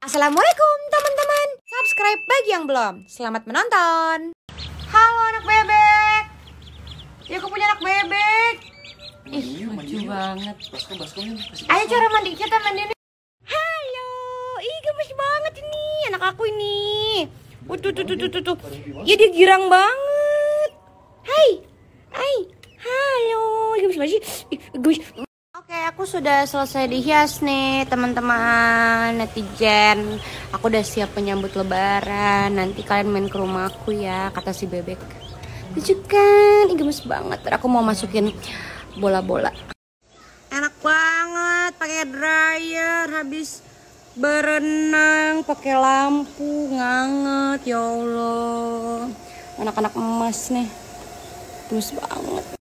Assalamualaikum teman-teman Subscribe bagi yang belum Selamat menonton Halo anak bebek Ya aku punya anak bebek Ih iya, lucu banget ya, Ayo cara mandi kita mandi Halo Ih gemes banget ini Anak aku ini Waduh tuh tuh tuh tuh tuh Ya dia girang banget Hai Hai Halo Gemes banget sih Gemes aku sudah selesai dihias nih teman-teman netizen aku udah siap menyambut lebaran nanti kalian main ke rumah aku ya kata si bebek lucu kan ini gemes banget aku mau masukin bola-bola enak banget pakai dryer habis berenang pakai lampu nganget ya Allah anak-anak emas nih gemes banget